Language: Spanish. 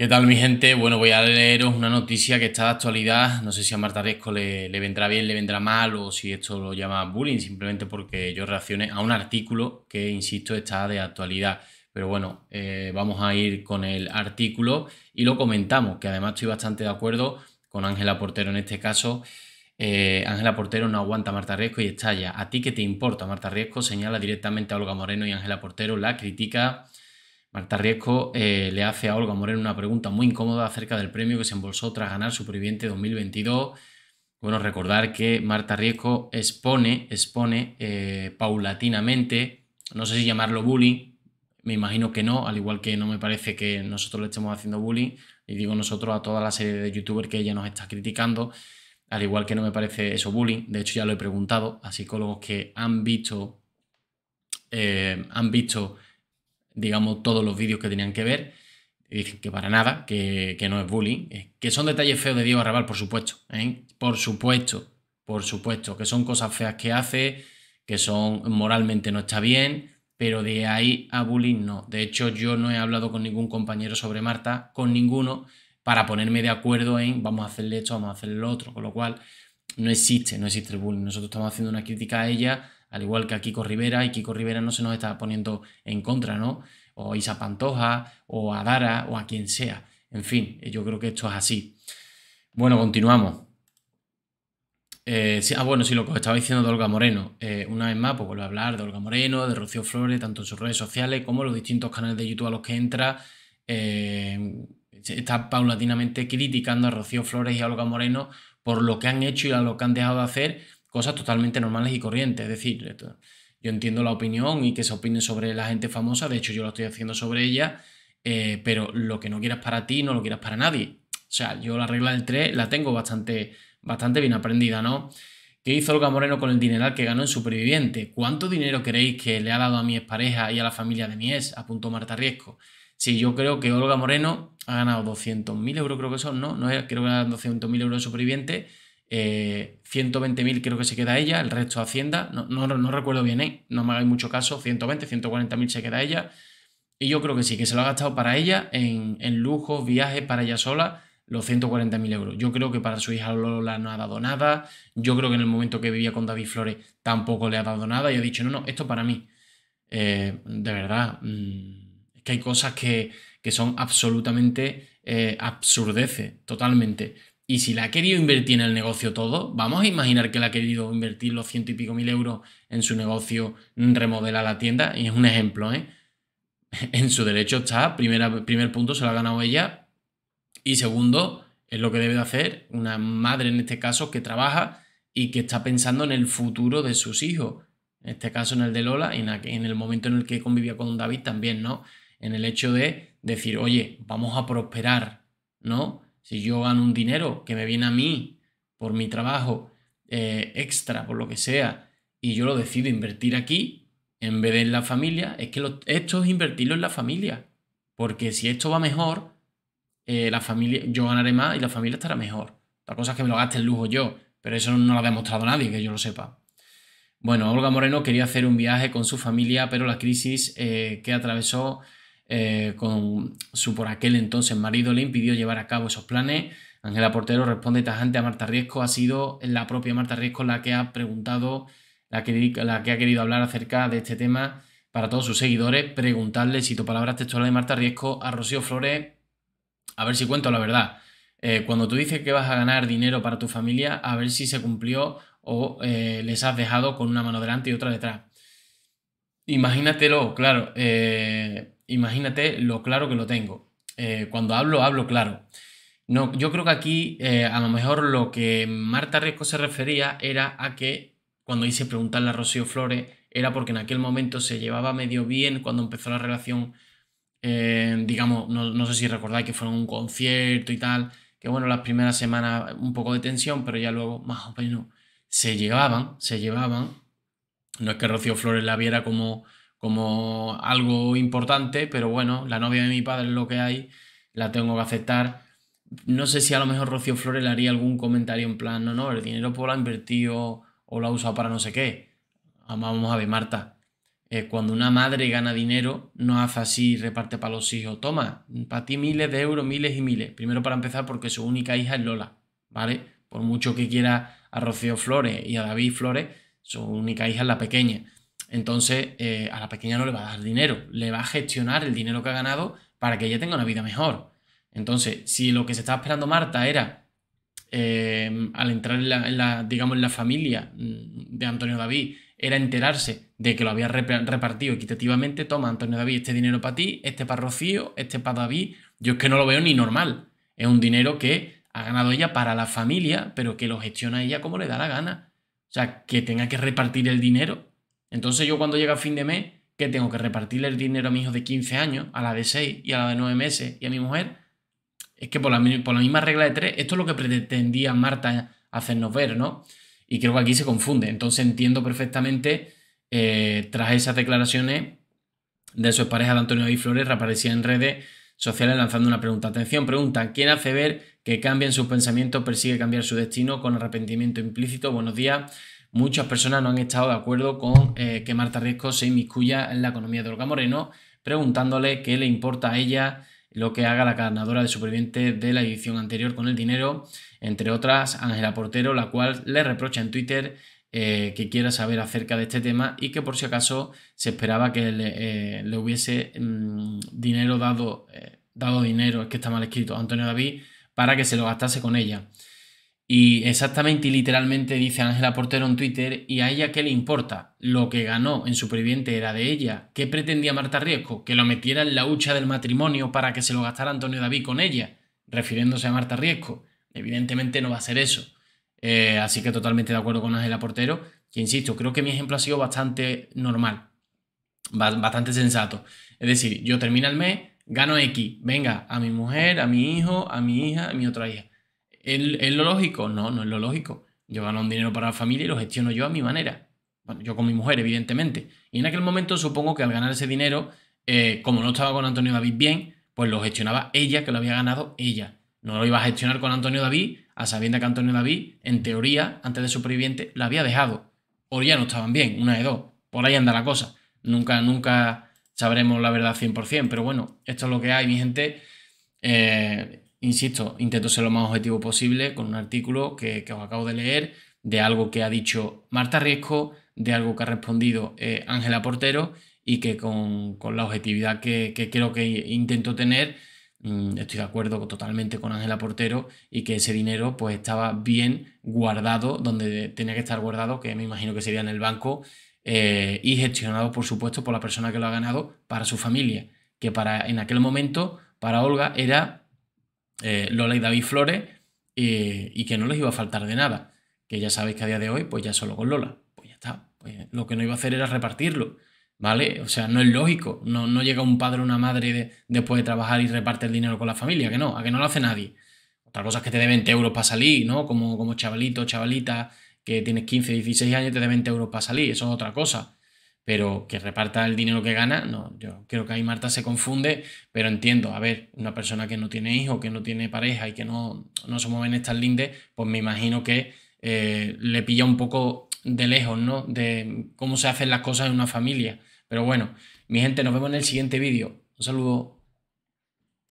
¿Qué tal mi gente? Bueno, voy a leeros una noticia que está de actualidad. No sé si a Marta Riesco le, vendrá bien, le vendrá mal o si esto lo llama bullying, simplemente porque yo reaccioné a un artículo que, insisto, está de actualidad. Pero bueno, eh, vamos a ir con el artículo y lo comentamos, que además estoy bastante de acuerdo con Ángela Portero en este caso. Eh, Ángela Portero no aguanta a Marta Riesco y estalla. ¿A ti qué te importa? Marta Riesco señala directamente a Olga Moreno y Ángela Portero la critica Marta Riesco eh, le hace a Olga Moreno una pregunta muy incómoda acerca del premio que se embolsó tras ganar Superviviente 2022. Bueno, recordar que Marta Riesco expone, expone eh, paulatinamente, no sé si llamarlo bullying, me imagino que no, al igual que no me parece que nosotros le estemos haciendo bullying, y digo nosotros a toda la serie de youtubers que ella nos está criticando, al igual que no me parece eso bullying, de hecho ya lo he preguntado a psicólogos que han visto, eh, han visto digamos, todos los vídeos que tenían que ver. Y que para nada, que, no es bullying. Eh, que son detalles feos de Diego Arrabal, por supuesto. ¿eh? Por supuesto, por supuesto. Que son cosas feas que hace, que son moralmente no está bien, pero de ahí a bullying no. De hecho, yo no he hablado con ningún compañero sobre Marta, con ninguno, para ponerme de acuerdo en vamos a hacerle esto, vamos a hacerle lo otro. Con lo cual, no existe, no existe el bullying. Nosotros estamos haciendo una crítica a ella al igual que a Kiko Rivera, y Kiko Rivera no se nos está poniendo en contra, ¿no? O a Isa Pantoja, o a Dara, o a quien sea. En fin, yo creo que esto es así. Bueno, continuamos. Eh, ah, bueno, sí, lo que os estaba diciendo de Olga Moreno. Eh, una vez más, pues vuelvo a hablar de Olga Moreno, de Rocío Flores, tanto en sus redes sociales como en los distintos canales de YouTube a los que entra. Eh, está paulatinamente criticando a Rocío Flores y a Olga Moreno por lo que han hecho y a lo que han dejado de hacer cosas totalmente normales y corrientes. Es decir, yo entiendo la opinión y que se opine sobre la gente famosa, de hecho yo lo estoy haciendo sobre ella, eh, pero lo que no quieras para ti no lo quieras para nadie. O sea, yo la regla del 3 la tengo bastante, bastante bien aprendida, ¿no? ¿Qué hizo Olga Moreno con el dineral que ganó en Superviviente? ¿Cuánto dinero queréis que le ha dado a mi expareja y a la familia de mi ex? a punto Marta Riesco. Si yo creo que Olga Moreno ha ganado 200.000 euros, creo que son, ¿no? no creo que ganado 200.000 euros en Superviviente eh, 120.000 creo que se queda ella, el resto Hacienda, no, recuerdo bien, ¿eh? no me hagáis mucho caso, 120, 140.000 se queda ella. Y yo creo que sí, que se lo ha gastado para ella en, lujos, viajes, para ella sola, los 140.000 euros. Yo creo que para su hija Lola no ha dado nada. Yo creo que en el momento que vivía con David Flores tampoco le ha dado nada y ha dicho, no, no, esto para mí. Eh, de verdad, mm, es que hay cosas que, son absolutamente eh, absurdeces, totalmente. Y si la ha querido invertir en el negocio todo, vamos a imaginar que la ha querido invertir los ciento y pico mil euros en su negocio, remodela la tienda, y es un ejemplo, ¿eh? En su derecho está, primer punto se lo ha ganado ella, y segundo, es lo que debe de hacer una madre en este caso que trabaja y que está pensando en el futuro de sus hijos, en este caso en el de Lola y en el momento en el que convivía con David también, ¿no? En el hecho de decir, oye, vamos a prosperar, ¿no? si yo gano un dinero que me viene a mí por mi trabajo eh, extra, por lo que sea, y yo lo decido invertir aquí en vez de en la familia, es que esto es invertirlo en la familia. Porque si esto va mejor, eh, la familia, yo ganaré más y la familia estará mejor. La cosa es que me lo gaste el lujo yo, pero eso no lo ha demostrado nadie, que yo lo sepa. Bueno, Olga Moreno quería hacer un viaje con su familia, pero la crisis eh, que atravesó eh, con su por aquel entonces marido le impidió llevar a cabo esos planes. Ángela Portero responde tajante a Marta Riesco. Ha sido la propia Marta Riesco la que ha preguntado, la que, la que ha querido hablar acerca de este tema para todos sus seguidores. Preguntarle, tu palabras textuales de Marta Riesco, a Rocío Flores, a ver si cuento la verdad. Eh, cuando tú dices que vas a ganar dinero para tu familia, a ver si se cumplió o eh, les has dejado con una mano delante y otra detrás. Imagínatelo, claro imagínate lo claro que lo tengo. Eh, cuando hablo, hablo claro. No, yo creo que aquí eh, a lo mejor lo que Marta Riesco se refería era a que cuando hice preguntarle a Rocío Flores era porque en aquel momento se llevaba medio bien cuando empezó la relación, eh, digamos, no, no, sé si recordáis que fueron un concierto y tal, que bueno, las primeras semanas un poco de tensión, pero ya luego más o menos se llevaban, se llevaban. No es que Rocío Flores la viera como como algo importante, pero bueno, la novia de mi padre es lo que hay, la tengo que aceptar. No sé si a lo mejor Rocío Flores le haría algún comentario en plan, no, no, el dinero por la invertido o lo ha usado para no sé qué. Ah, vamos a ver, Marta. Eh, cuando una madre gana dinero, no hace así, reparte para los hijos. Toma, para ti miles de euros, miles y miles. Primero para empezar, porque su única hija es Lola, ¿vale? Por mucho que quiera a Rocío Flores y a David Flores, su única hija es la pequeña. Entonces, eh, a la pequeña no le va a dar dinero, le va a gestionar el dinero que ha ganado para que ella tenga una vida mejor. Entonces, si lo que se estaba esperando Marta era, eh, al entrar en la, digamos, en la familia mm, de Antonio David, era enterarse de que lo había repartido equitativamente, toma Antonio David este dinero para ti, este para Rocío, este para David, yo es que no lo veo ni normal. Es un dinero que ha ganado ella para la familia, pero que lo gestiona ella como le da la gana. O sea, que tenga que repartir el dinero entonces yo cuando llega a fin de mes, que tengo que repartirle el dinero a mi hijo de 15 años, a la de 6 y a la de 9 meses y a mi mujer, es que por la, misma regla de 3, esto es lo que pretendía Marta hacernos ver, ¿no? Y creo que aquí se confunde. Entonces entiendo perfectamente, eh, tras esas declaraciones de su pareja de Antonio y Flores, aparecía en redes sociales lanzando una pregunta. Atención, pregunta, ¿quién hace ver que cambian sus pensamientos, persigue cambiar su destino con arrepentimiento implícito? Buenos días muchas personas no han estado de acuerdo con eh, que Marta Riesco se inmiscuya en la economía de Olga Moreno, preguntándole qué le importa a ella lo que haga la ganadora de supervivientes de la edición anterior con el dinero, entre otras Ángela Portero, la cual le reprocha en Twitter eh, que quiera saber acerca de este tema y que por si acaso se esperaba que le, eh, hubiese mm, dinero dado, dado dinero, es que está mal escrito, Antonio David, para que se lo gastase con ella. Y exactamente y literalmente dice Ángela Portero en Twitter, ¿y a ella qué le importa? Lo que ganó en Superviviente era de ella. ¿Qué pretendía Marta Riesco? Que lo metiera en la hucha del matrimonio para que se lo gastara Antonio David con ella, refiriéndose a Marta Riesco. Evidentemente no va a ser eso. Eh, así que totalmente de acuerdo con Ángela Portero, que insisto, creo que mi ejemplo ha sido bastante normal, bastante sensato. Es decir, yo termino el mes, gano X, venga, a mi mujer, a mi hijo, a mi hija, a mi otra hija ¿Es lo lógico? No, no es lo lógico. Yo gano un dinero para la familia y lo gestiono yo a mi manera. Bueno, yo con mi mujer, evidentemente. Y en aquel momento supongo que al ganar ese dinero, eh, como no estaba con Antonio David bien, pues lo gestionaba ella, que lo había ganado ella. No lo iba a gestionar con Antonio David, a sabienda que Antonio David, en teoría, antes de superviviente, la había dejado. O ya no estaban bien, una de dos. Por ahí anda la cosa. Nunca, nunca sabremos la verdad 100%, pero bueno, esto es lo que hay, mi gente. Eh, Insisto, intento ser lo más objetivo posible con un artículo que, os acabo de leer, de algo que ha dicho Marta Riesco, de algo que ha respondido eh, Ángela Portero y que con, la objetividad que, que, creo que intento tener, mm, estoy de acuerdo totalmente con Ángela Portero y que ese dinero pues estaba bien guardado donde tenía que estar guardado, que me imagino que sería en el banco eh, y gestionado por supuesto por la persona que lo ha ganado para su familia, que para en aquel momento para Olga era eh, Lola y David Flores, eh, y que no les iba a faltar de nada. Que ya sabéis que a día de hoy, pues ya solo con Lola. Pues ya está. Pues lo que no iba a hacer era repartirlo. ¿Vale? O sea, no es lógico. No, llega un padre o una madre después de trabajar y reparte el dinero con la familia. Que no, a que no lo hace nadie. Otra cosa es que te dé 20 euros para salir, ¿no? Como, como chavalito, chavalita, que tienes 15, 16 años te dé 20 euros para salir. Eso es otra cosa pero que reparta el dinero que gana, no, yo creo que ahí Marta se confunde, pero entiendo, a ver, una persona que no tiene hijo, que no tiene pareja y que no, no se mueve estas lindes, pues me imagino que eh, le pilla un poco de lejos, ¿no? De cómo se hacen las cosas en una familia. Pero bueno, mi gente, nos vemos en el siguiente vídeo. Un saludo.